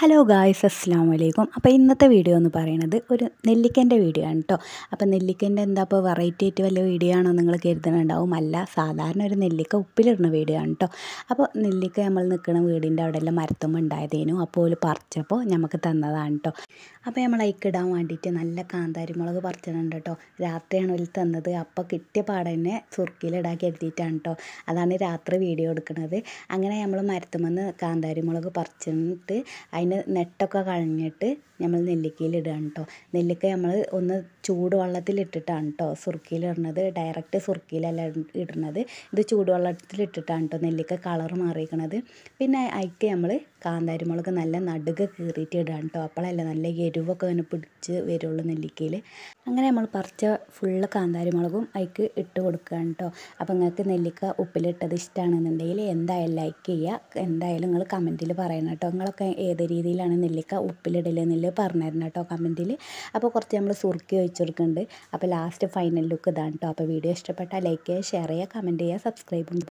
hello guys അസ്സാം വലൈക്കും അപ്പോൾ ഇന്നത്തെ വീഡിയോ എന്ന് പറയുന്നത് ഒരു നെല്ലിക്കൻ്റെ വീഡിയോ ആണ് കേട്ടോ അപ്പോൾ നെല്ലിക്കൻ്റെ എന്താ ഇപ്പോൾ വെറൈറ്റി ആയിട്ട് വല്ല വീഡിയോ ആണോ നിങ്ങൾ കരുതുന്നുണ്ടാവും അല്ല സാധാരണ ഒരു നെല്ലിക്ക ഉപ്പിലിടുന്ന വീഡിയോ ആണ് കേട്ടോ അപ്പോൾ നെല്ലിക്ക നമ്മൾ നിൽക്കുന്ന വീടിൻ്റെ എല്ലാം മരത്തുമ്പോൾ ഉണ്ടായതേനു അപ്പോൾ ഒരു പറിച്ചപ്പോൾ നമുക്ക് തന്നതാണ് കേട്ടോ അപ്പോൾ നമ്മൾ അയക്കിടാൻ വേണ്ടിയിട്ട് നല്ല കാന്താരിമുളക് പറിച്ചിട്ടുണ്ട് കേട്ടോ രാത്രിയാണ് ഒരു തന്നത് അപ്പോൾ കിട്ടിയ പാടന്നെ സുർക്കിയിലിടാക്കി എഴുതിയിട്ടാണ് കേട്ടോ അതാണ് രാത്രി വീഡിയോ എടുക്കുന്നത് അങ്ങനെ നമ്മൾ മരത്തുമെന്ന് കാന്താരിമുളക് പറിച്ചിട്ട് അതിന് നെട്ടൊക്കെ കളഞ്ഞിട്ട് നമ്മൾ നെല്ലിക്കയിൽ ഇടുകയാണ് കേട്ടോ നെല്ലിക്ക നമ്മൾ ഒന്ന് വെള്ളത്തിൽ ഇട്ടിട്ടാണ് കേട്ടോ സുർക്കിയിൽ ഇടുന്നത് ഡയറക്റ്റ് സുർക്കിയിലല്ല ഇടുന്നത് ഇത് വെള്ളത്തിൽ ഇട്ടിട്ടാണ് കേട്ടോ നെല്ലിക്ക കളർ മാറിയിരിക്കുന്നത് പിന്നെ അതിലേക്ക് നമ്മൾ കാന്താരി മുളക് നല്ല നടുക കീറിയിട്ട് ഇടാം കേട്ടോ അപ്പോഴല്ല നല്ല എരിവൊക്കെ അതിനെ പിടിച്ച് വരുള്ളൂ നെല്ലിക്കയിൽ അങ്ങനെ നമ്മൾ പറിച്ച ഫുള്ള് കാന്താരി മുളകും അതിക്ക് ഇട്ട് കൊടുക്കുകയാണ് കേട്ടോ അപ്പോൾ നിങ്ങൾക്ക് നെല്ലിക്ക ഉപ്പിലിട്ടത് ഇഷ്ടമാണെന്നുണ്ടെങ്കിൽ എന്തായാലും ലൈക്ക് ചെയ്യുക എന്തായാലും നിങ്ങൾ കമൻറ്റിൽ പറയണം കേട്ടോ നിങ്ങളൊക്കെ ഏത് രീതിയിലാണ് നെല്ലിക്ക ഉപ്പിലിടലെന്നില്ല പറഞ്ഞു തരണം കേട്ടോ കമൻറ്റിൽ അപ്പോൾ കുറച്ച് നമ്മൾ സുറുക്കി ഒഴിച്ചു കൊടുക്കുന്നുണ്ട് അപ്പോൾ ലാസ്റ്റ് ഫൈനൽ ലുക്ക് ഇതാണ് കേട്ടോ അപ്പോൾ വീഡിയോ ഇഷ്ടപ്പെട്ടാൽ ലൈക്ക് ചെയ്യുക ഷെയർ ചെയ്യുക കമൻറ്റ് ചെയ്യുക സബ്സ്ക്രൈബും